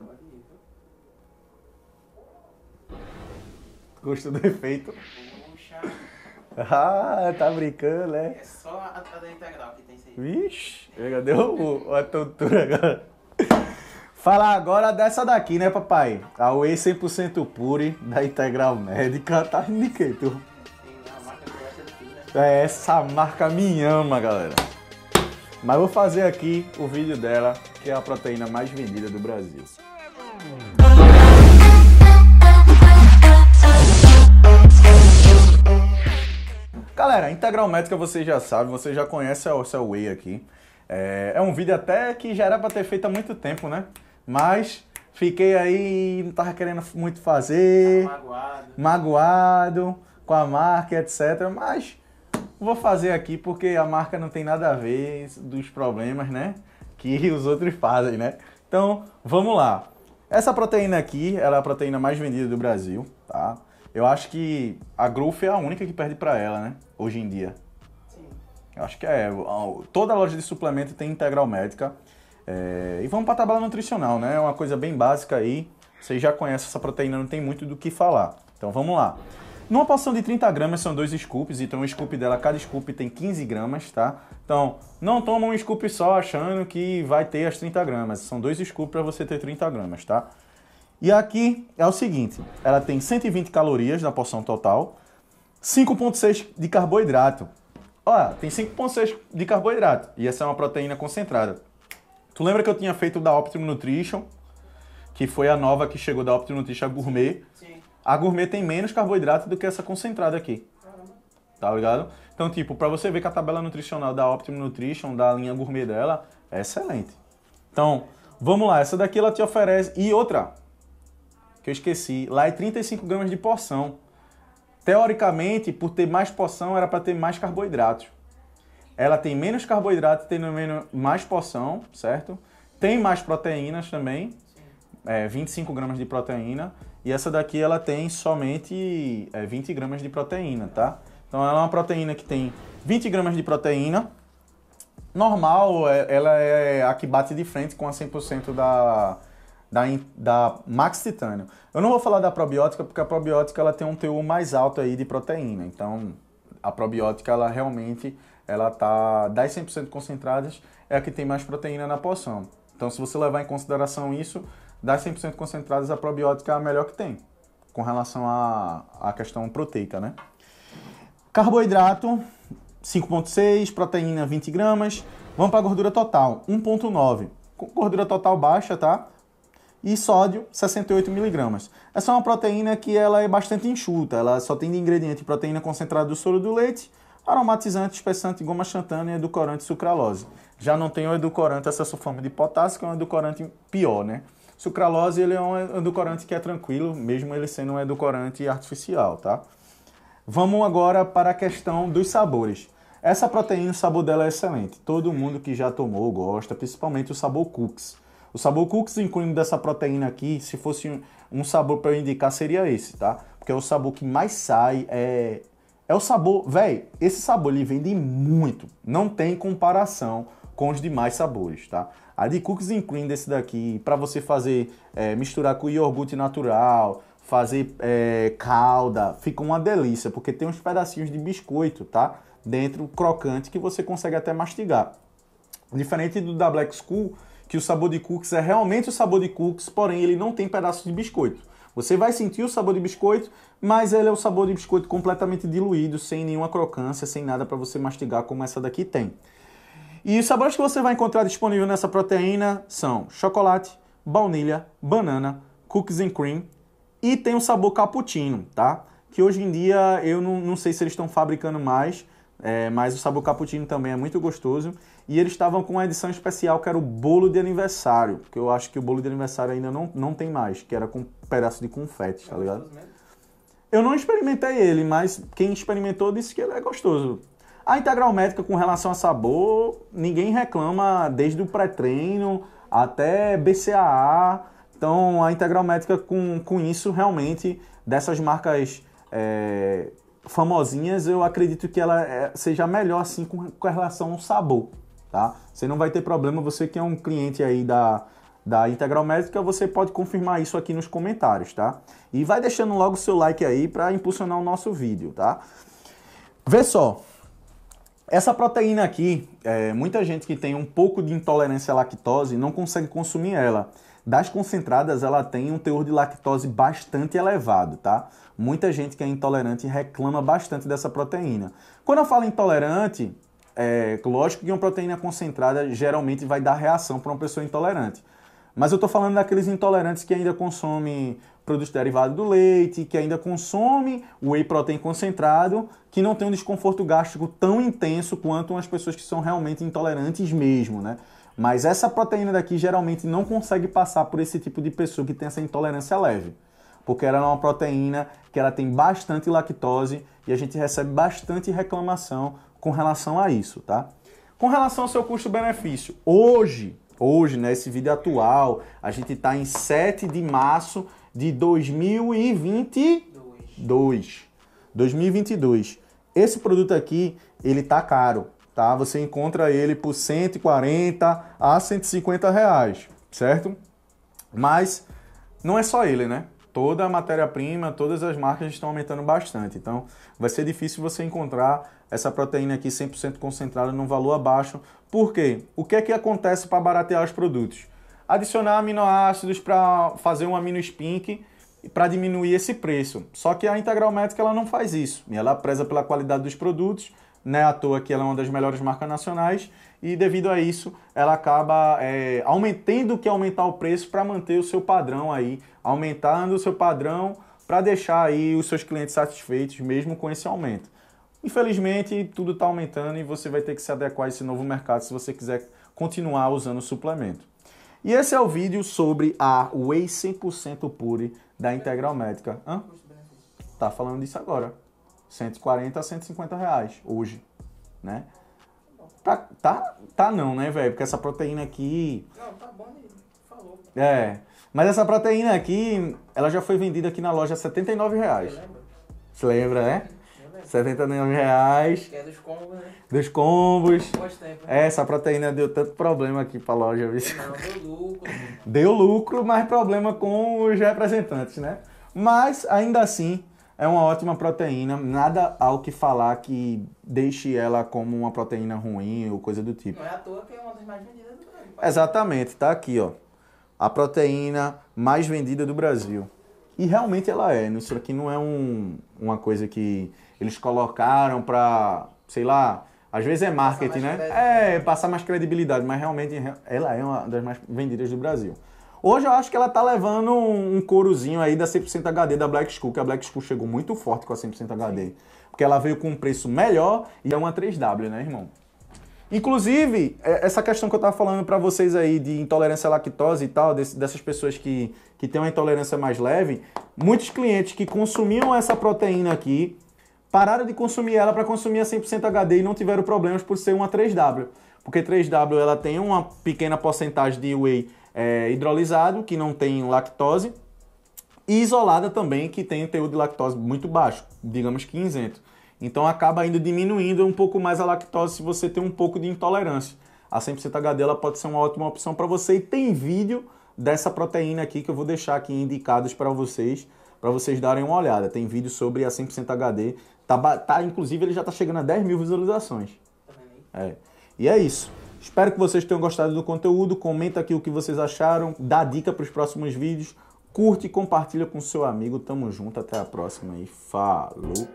Tá Gostou do efeito? Puxa. Ah, tá brincando, né? É só a, integral que tem isso aí. Vixe, deu a tontura agora. Falar agora dessa daqui, né, papai? A UE 100% Pure da Integral Médica. Tá rindo tu? É, assim, né? é, essa marca me ama, galera. Mas vou fazer aqui o vídeo dela que é a proteína mais vendida do Brasil. Galera, Integral médica você já sabe, você já conhece seu Whey aqui. É, é um vídeo até que já era para ter feito há muito tempo, né? Mas fiquei aí, não tava querendo muito fazer. magoado. Magoado com a marca, etc. Mas vou fazer aqui porque a marca não tem nada a ver dos problemas, né? que os outros fazem, né? Então, vamos lá. Essa proteína aqui, ela é a proteína mais vendida do Brasil, tá? Eu acho que a Growth é a única que perde para ela, né? Hoje em dia. Sim. Eu acho que é. Toda loja de suplemento tem integral médica. É, e vamos para a tabela nutricional, né? É uma coisa bem básica aí. Vocês já conhecem essa proteína, não tem muito do que falar. Então vamos lá. Numa porção de 30 gramas são dois scoops, então um scoop dela, cada scoop tem 15 gramas, tá? Então, não toma um scoop só achando que vai ter as 30 gramas. São dois scoops para você ter 30 gramas, tá? E aqui é o seguinte, ela tem 120 calorias na porção total, 5.6 de carboidrato. Olha, tem 5.6 de carboidrato e essa é uma proteína concentrada. Tu lembra que eu tinha feito da Optimum Nutrition, que foi a nova que chegou da Optimum Nutrition Gourmet? Sim. A gourmet tem menos carboidrato do que essa concentrada aqui. Tá ligado? Então, tipo, para você ver que a tabela nutricional da Optimum Nutrition, da linha gourmet dela, é excelente. Então, vamos lá. Essa daqui ela te oferece. E outra, que eu esqueci, lá é 35 gramas de porção. Teoricamente, por ter mais porção, era para ter mais carboidratos. Ela tem menos carboidrato, tem menos, mais porção, certo? Tem mais proteínas também, é, 25 gramas de proteína e essa daqui ela tem somente é, 20 gramas de proteína, tá? Então ela é uma proteína que tem 20 gramas de proteína. Normal, é, ela é a que bate de frente com a 100% da, da, da Max Titânio. Eu não vou falar da probiótica porque a probiótica ela tem um teor mais alto aí de proteína. Então a probiótica ela realmente ela tá das 100% concentradas é a que tem mais proteína na poção. Então se você levar em consideração isso, das 100% concentradas, a probiótica é a melhor que tem, com relação à, à questão proteica, né? Carboidrato, 5,6, proteína, 20 gramas. Vamos para a gordura total, 1,9. Gordura total baixa, tá? E sódio, 68 miligramas. Essa é uma proteína que ela é bastante enxuta, ela só tem de ingrediente proteína concentrada do soro do leite, aromatizante, espessante, goma xantana e edulcorante sucralose. Já não tem o edulcorante essa forma de potássio, que é um edulcorante pior, né? Sucralose ele é um edulcorante que é tranquilo, mesmo ele sendo um edulcorante artificial, tá? Vamos agora para a questão dos sabores. Essa proteína, o sabor dela é excelente. Todo mundo que já tomou gosta, principalmente o sabor cookies. O sabor cookies, incluindo dessa proteína aqui, se fosse um sabor para eu indicar, seria esse, tá? Porque é o sabor que mais sai, é, é o sabor... Véi, esse sabor ele vende muito, não tem comparação com os demais sabores, tá? A de cookies incluindo esse daqui, para você fazer, é, misturar com iogurte natural, fazer é, calda, fica uma delícia, porque tem uns pedacinhos de biscoito, tá? Dentro, crocante, que você consegue até mastigar. Diferente do da Black School, que o sabor de cookies é realmente o sabor de cookies, porém ele não tem pedaços de biscoito. Você vai sentir o sabor de biscoito, mas ele é o sabor de biscoito completamente diluído, sem nenhuma crocância, sem nada para você mastigar como essa daqui tem. E os sabores que você vai encontrar disponível nessa proteína são chocolate, baunilha, banana, cookies and cream e tem um sabor cappuccino, tá? Que hoje em dia eu não, não sei se eles estão fabricando mais, é, mas o sabor cappuccino também é muito gostoso. E eles estavam com uma edição especial que era o bolo de aniversário, que eu acho que o bolo de aniversário ainda não, não tem mais, que era com um pedaço de confete, tá é ligado? Eu não experimentei ele, mas quem experimentou disse que ele é gostoso. A integral médica com relação a sabor, ninguém reclama desde o pré-treino até BCAA. Então a integral médica com, com isso realmente dessas marcas é, famosinhas, eu acredito que ela é, seja melhor assim com, com relação ao sabor, tá? Você não vai ter problema, você que é um cliente aí da, da Integral Médica, você pode confirmar isso aqui nos comentários, tá? E vai deixando logo o seu like aí para impulsionar o nosso vídeo, tá? Vê só, essa proteína aqui, é, muita gente que tem um pouco de intolerância à lactose não consegue consumir ela. Das concentradas, ela tem um teor de lactose bastante elevado, tá? Muita gente que é intolerante reclama bastante dessa proteína. Quando eu falo intolerante, é lógico que uma proteína concentrada geralmente vai dar reação para uma pessoa intolerante. Mas eu estou falando daqueles intolerantes que ainda consomem produtos derivados do leite, que ainda consome whey protein concentrado, que não tem um desconforto gástrico tão intenso quanto as pessoas que são realmente intolerantes mesmo, né? Mas essa proteína daqui geralmente não consegue passar por esse tipo de pessoa que tem essa intolerância leve, porque ela é uma proteína que ela tem bastante lactose e a gente recebe bastante reclamação com relação a isso, tá? Com relação ao seu custo-benefício, hoje, hoje, né, vídeo atual, a gente está em 7 de março de 2022. 2022. Esse produto aqui, ele tá caro, tá? Você encontra ele por 140 a 150 reais, certo? Mas não é só ele, né? Toda a matéria-prima, todas as marcas estão aumentando bastante. Então, vai ser difícil você encontrar essa proteína aqui 100% concentrada num valor abaixo. Por quê? O que é que acontece para baratear os produtos? adicionar aminoácidos para fazer um amino spink para diminuir esse preço. Só que a Integral Médica ela não faz isso. Ela preza pela qualidade dos produtos, né? À toa que ela é uma das melhores marcas nacionais e devido a isso ela acaba é, aumentando que aumentar o preço para manter o seu padrão aí, aumentando o seu padrão para deixar aí os seus clientes satisfeitos mesmo com esse aumento. Infelizmente tudo está aumentando e você vai ter que se adequar a esse novo mercado se você quiser continuar usando o suplemento. E esse é o vídeo sobre a Whey 100% Pure da Integral Médica. Hã? Tá falando disso agora. 140 a 150 reais hoje, né? Tá, tá, tá não, né, velho? Porque essa proteína aqui... Não, tá bom, ele falou. É, mas essa proteína aqui, ela já foi vendida aqui na loja a 79 reais. Você lembra? Você lembra, né? 70 milhões de reais. Que é dos combos, né? Dos combos. Tempo, né? É, essa proteína deu tanto problema aqui pra loja, viu? Não, deu lucro. Né? Deu lucro, mas problema com os representantes, né? Mas, ainda assim, é uma ótima proteína. Nada ao que falar que deixe ela como uma proteína ruim ou coisa do tipo. Não é à toa que é uma das mais vendidas do Brasil. Exatamente, tá aqui, ó. A proteína mais vendida do Brasil. E realmente ela é. Isso aqui não é um, uma coisa que eles colocaram para, sei lá, às vezes é marketing, né? É, passar mais credibilidade, mas realmente ela é uma das mais vendidas do Brasil. Hoje eu acho que ela tá levando um corozinho aí da 100% HD da Black School, que a Black School chegou muito forte com a 100% HD. Sim. Porque ela veio com um preço melhor e é uma 3W, né, irmão? Inclusive, é, essa questão que eu tava falando para vocês aí de intolerância à lactose e tal, dessas pessoas que, que têm uma intolerância mais leve, muitos clientes que consumiam essa proteína aqui pararam de consumir ela para consumir a 100% HD e não tiveram problemas por ser uma 3W. Porque 3W ela tem uma pequena porcentagem de whey é, hidrolisado, que não tem lactose, e isolada também, que tem teor de lactose muito baixo, digamos que isento. Então acaba indo diminuindo um pouco mais a lactose se você tem um pouco de intolerância. A 100% HD ela pode ser uma ótima opção para você e tem vídeo dessa proteína aqui que eu vou deixar aqui indicados para vocês para vocês darem uma olhada. Tem vídeo sobre a 100% HD. Tá, tá, inclusive, ele já está chegando a 10 mil visualizações. É. E é isso. Espero que vocês tenham gostado do conteúdo. Comenta aqui o que vocês acharam. Dá dica para os próximos vídeos. Curte e compartilha com seu amigo. Tamo junto. Até a próxima e falou!